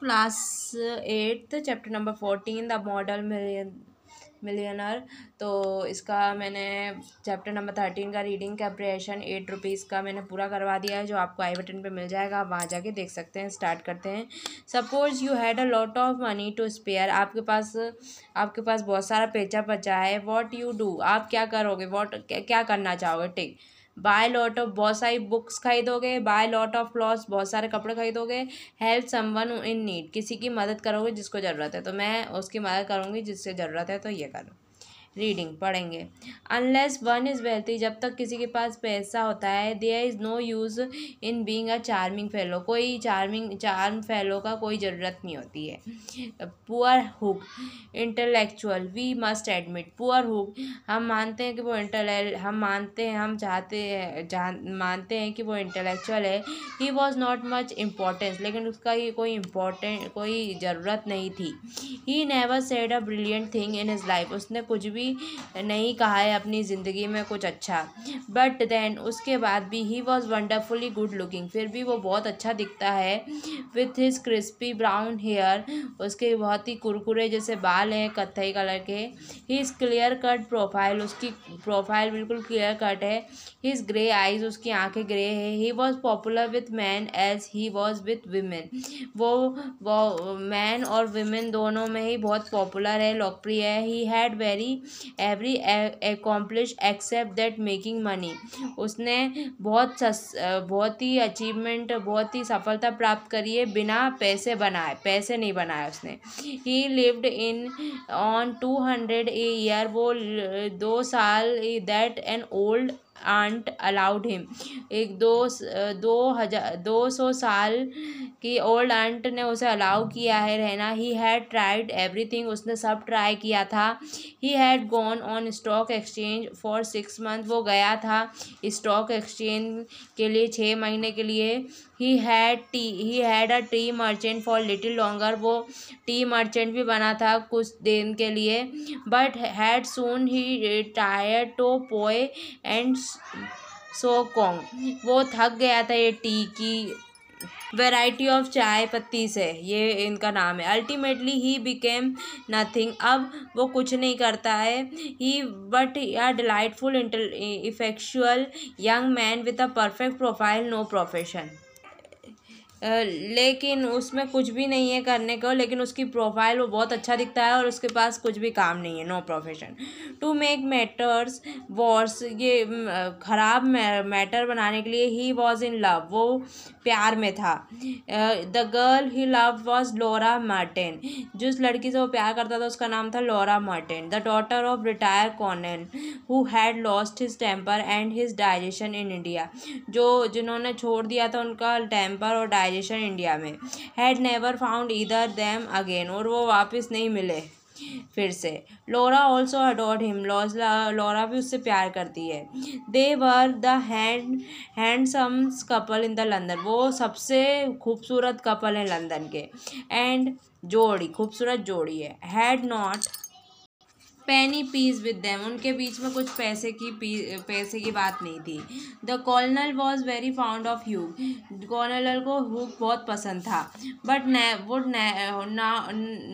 class eighth chapter number fourteen the model million millionaire तो इसका मैंने चैप्टर नंबर थर्टीन का रीडिंग कैप्रेशन एट रुपीज़ का मैंने पूरा करवा दिया है जो आपको आई बटन पे मिल जाएगा आप वहाँ जाके देख सकते हैं स्टार्ट करते हैं suppose you had a lot of money to spare आपके पास आपके पास बहुत सारा पेचा पचा है वॉट यू डू आप क्या करोगे वॉट क्या, क्या करना चाहोगे ठीक बाय लॉट ऑफ बहुत सारी बुक्स खरीदोगे बाय लॉट ऑफ लॉस बहुत सारे कपड़े खरीदोगे हेल्प समवन इन नीड किसी की मदद करोगे जिसको ज़रूरत है तो मैं उसकी मदद करूँगी जिससे ज़रूरत है तो ये करूँ रीडिंग पढ़ेंगे अनलेस वन इज़ वेल्थी जब तक किसी के पास पैसा होता है there is no use in being a charming fellow कोई चार्मिंग चार्म फेलो का कोई ज़रूरत नहीं होती है poor Hugh intellectual we must admit poor Hugh हम मानते हैं कि वो इंटेल हम मानते हैं हम चाहते हैं मानते हैं कि वो इंटेलेक्चुअल है he was not much importance लेकिन उसका ही कोई इम्पोर्टेंट कोई ज़रूरत नहीं थी he never said a brilliant thing in his life उसने कुछ भी नहीं कहा है अपनी ज़िंदगी में कुछ अच्छा बट देन उसके बाद भी he was wonderfully good looking फिर भी वो बहुत अच्छा दिखता है with his crispy brown hair उसके बहुत ही कुरकुरे जैसे बाल हैं कत्थई कलर के he is clear cut profile उसकी प्रोफाइल बिल्कुल क्लियर कट है ही इज़ ग्रे आइज उसकी आंखें ग्रे है he was popular with man as he was with women वो वो मैन और वीमेन दोनों में ही बहुत पॉपुलर है लोकप्रिय है he had very every accomplish except that making money उसने बहुत सस बहुत ही अचीवमेंट बहुत ही सफलता प्राप्त करी है बिना पैसे बनाए पैसे नहीं बनाए उसने he lived in on two hundred a year वो दो साल that an old aunt allowed him एक दो दो हज़ार दो सौ साल की ओल्ड आंट ने उसे अलाउ किया है रहना ही हैड ट्राइड एवरीथिंग उसने सब ट्राई किया था he had gone on stock exchange for six month वो गया था स्टॉक एक्सचेंज के लिए छः महीने के लिए he had tea he had a tea merchant for little longer वो टी मर्चेंट भी बना था कुछ दिन के लिए but had soon he tired to pekoe and souchong वो थक गया था ये टी की वेराइटी ऑफ चाय पत्ती से ये इनका नाम है अल्टीमेटली ही बिकेम नथिंग अब वो कुछ नहीं करता है he but are delightful ineffectual ineffectual young man with a perfect profile no profession लेकिन उसमें कुछ भी नहीं है करने को लेकिन उसकी प्रोफाइल वो बहुत अच्छा दिखता है और उसके पास कुछ भी काम नहीं है no profession to make matters worse ये ख़राब मैटर बनाने के लिए ही वॉज इन लव वो प्यार में था the girl he love was Laura Martin जिस लड़की से वो प्यार करता था उसका नाम था Laura Martin the daughter of retire colonel who had lost his temper and his digestion in India जो जिन्होंने छोड़ दिया था उनका टेम्पर और सिविलाइजेशन इंडिया में had never found either them again और वो वापस नहीं मिले फिर से लोरा ऑल्सो अडोट हिम लोरा भी उससे प्यार करती है they were the hand handsome couple in the London वो सबसे खूबसूरत कपल हैं लंदन के एंड जोड़ी खूबसूरत जोड़ी है had not penny piece with them उनके बीच में कुछ पैसे की पैसे की बात नहीं थी the colonel was very found of you colonel को हु बहुत पसंद था but would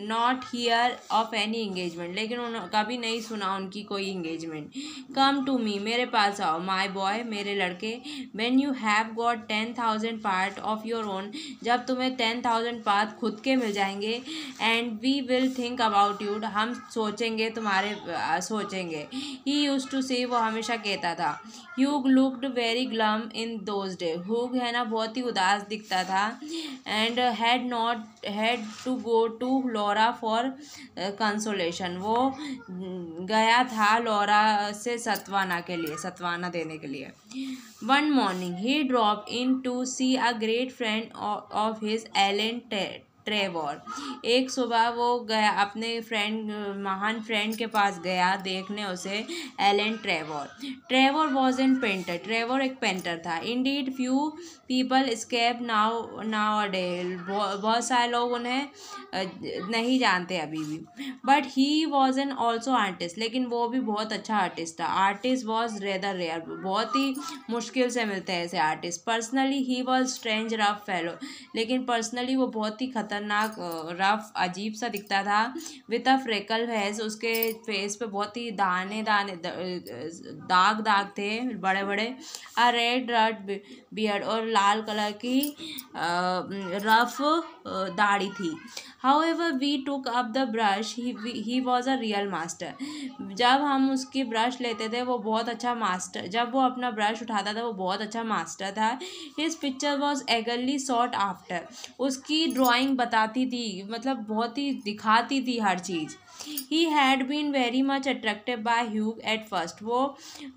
not hear of any engagement लेकिन उन्होंने कभी नहीं सुना उनकी कोई इंगेजमेंट कम टू मी मेरे पास आओ माई बॉय मेरे लड़के when you have got ten thousand part of your own जब तुम्हें टेन थाउजेंड पार्ट खुद के मिल जाएंगे and we will think about you'd हम सोचेंगे तुम्हारे बारे सोचेंगे ही यूज़ टू से वो हमेशा कहता था Hugh looked very glum in those day Hugh है ना बहुत ही उदास दिखता था and had not had to go to Laura for consolation वो गया था लोरा से सतवाना के लिए सतवाना देने के लिए one morning he drop in to see a great friend of his Alan Trevor एक सुबह वो गया अपने फ्रेंड महान फ्रेंड के पास गया देखने उसे Alan Trevor Trevor was an painter Trevor एक पेंटर था indeed few people escape now nowadays बहुत सारे लोग उन्हें नहीं जानते अभी भी but he was an also artist लेकिन वो भी बहुत अच्छा आर्टिस्ट था आर्टिस्ट वॉज रेदर रेयर बहुत ही मुश्किल से मिलते हैं ऐसे artist personally he was strange rough fellow लेकिन पर्सनली वो बहुत ही खतरनाक खतरनाक रफ अजीब सा दिखता था विथ अ फ्रेकल फेस उसके फेस पे बहुत ही दाने दाने दाग दाग थे बड़े बड़े अ रेड रेड बियर्ड और लाल कलर की रफ दाढ़ी थी however we took up the brush he was a real master जब हम उसकी ब्रश लेते थे वो बहुत अच्छा मास्टर जब वो अपना ब्रश उठाता था वो बहुत अच्छा मास्टर था his picture was eagerly sought after उसकी ड्राॅइंग बताती थी मतलब बहुत ही दिखाती थी हर चीज़ he had been very much attractive by Hugh at first वो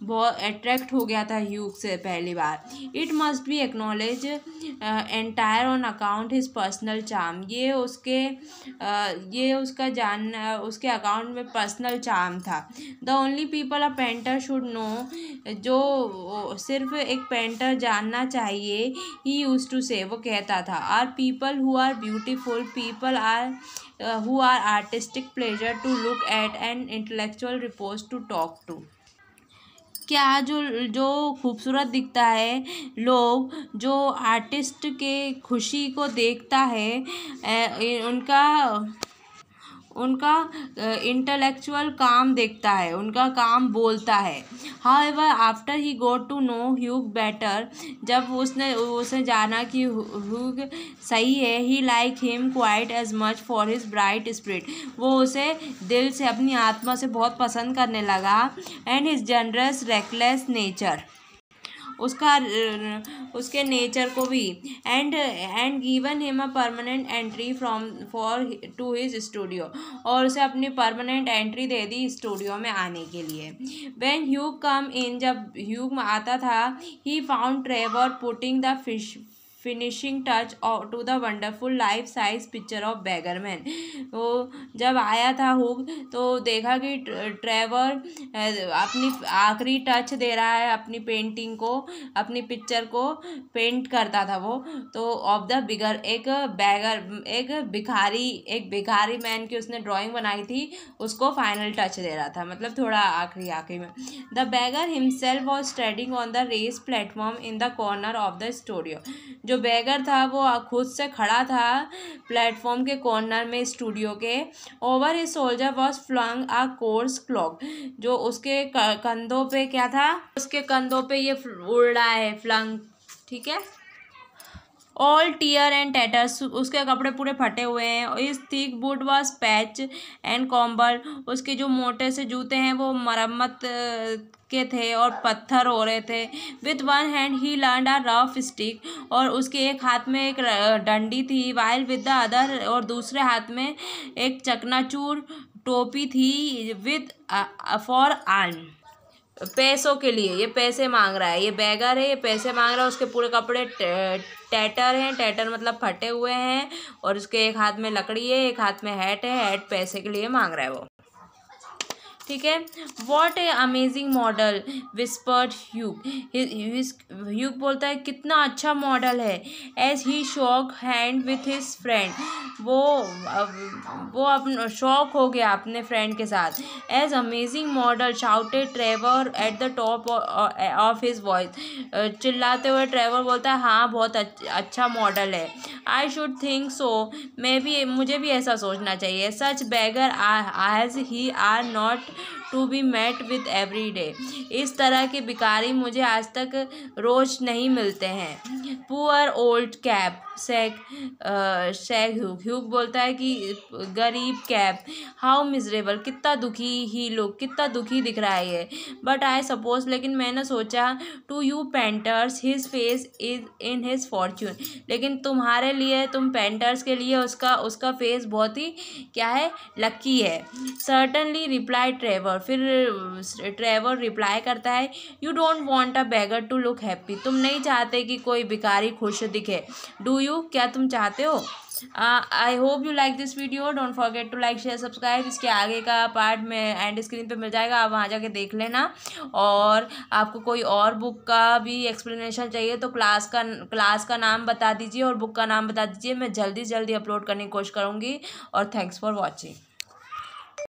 बहुत अट्रैक्ट हो गया था ह्यूग से पहली बार it must be acknowledge entire on account his personal charm ये उसके uh, ये उसका जान uh, उसके अकाउंट में पर्सनल चार्म था the only people a painter should know जो सिर्फ एक पेंटर जानना चाहिए ही यूज़ टू से वो कहता था are people who are beauty beautiful people are uh, who are artistic pleasure to look at and intellectual repose to talk to क्या जो जो खूबसूरत दिखता है लोग जो आर्टिस्ट के खुशी को देखता है ए, उनका उनका इंटेलेक्चुअल काम देखता है उनका काम बोलता है however after he got to know Hugh better जब उसने उसे जाना कि ह्यूग सही है he like him quite as much for his bright spirit वो उसे दिल से अपनी आत्मा से बहुत पसंद करने लगा and his generous reckless nature उसका उसके नेचर को भी and and given him a permanent entry from for to his studio और उसे अपनी परमानेंट एंट्री दे दी स्टूडियो में आने के लिए व्हेन ह्यूग कम इन जब ह्यूग आता था he found Trevor putting the fish finishing touch to the wonderful life size picture of beggarman वो जब आया था हुक तो देखा कि ट्रेवर अपनी आखिरी टच दे रहा है अपनी पेंटिंग को अपनी पिक्चर को पेंट करता था वो तो ऑफ द बिगर एक बैगर एक भिखारी एक भिखारी मैन की उसने ड्राइंग बनाई थी उसको फाइनल टच दे रहा था मतलब थोड़ा आखिरी आखिरी में the beggar himself was standing on the race platform in the corner of the studio जो बैगर था वो खुद से खड़ा था प्लेटफॉर्म के कॉर्नर में स्टूडियो के over a soldier was flung a coarse cloak जो उसके कंधों पे क्या था उसके कंधों पे ये उड़ रहा है फ्लंग ठीक है ऑल टीयर एंड टेटर्स उसके कपड़े पूरे फटे हुए हैं और इस thick boot was patch and cobbled उसके जो मोटे से जूते हैं वो मरम्मत के थे और पत्थर हो रहे थे with one hand he learn a rough stick और उसके एक हाथ में एक डंडी थी वाइल विद द अदर और दूसरे हाथ में एक चकनाचूर टोपी थी विथ फॉर आर्म पैसों के लिए ये पैसे मांग रहा है ये बैगर है ये पैसे मांग रहा है उसके पूरे कपड़े टैटर हैं टैटर मतलब फटे हुए हैं और उसके एक हाथ में लकड़ी है एक हाथ में हैट है हैट पैसे के लिए मांग रहा है वो ठीक है what a amazing model whispered Hugh Hugh बोलता है कितना अच्छा मॉडल है as he shook hand with his friend वो वो अपन शौक हो गया अपने फ्रेंड के साथ as amazing model shouted Trevor at the top of his voice चिल्लाते हुए ट्रेवर बोलता है हाँ बहुत अच्छा मॉडल है आई शुड थिंक सो मे भी मुझे भी ऐसा सोचना चाहिए सच बैगर आज he are not to be met with every day इस तरह के भिकारी मुझे आज तक रोज़ नहीं मिलते हैं poor old cap sack sack Hugh बोलता है कि गरीब कैप हाउ मिजरेबल कितना दुखी ही लोग कितना दुखी दिख रहा है ये बट आई सपोज लेकिन मैंने सोचा to you painters his face is in his fortune लेकिन तुम्हारे लिए तुम पेंटर्स के लिए उसका उसका फेस बहुत ही क्या है लक्की है सर्टनली रिप्लाई ट्रेवर और फिर ट्रेवर रिप्लाई करता है you don't want a beggar to look happy तुम नहीं चाहते कि कोई भिखारी खुश दिखे डू यू क्या तुम चाहते हो I hope you like this video don't forget to like share subscribe इसके आगे का पार्ट में एंड स्क्रीन पे मिल जाएगा आप वहाँ जाके देख लेना और आपको कोई और बुक का भी एक्सप्लेनेशन चाहिए तो क्लास का क्लास का नाम बता दीजिए और बुक का नाम बता दीजिए मैं जल्दी से जल्दी अपलोड करने की कोशिश करूँगी और थैंक्स फॉर वॉचिंग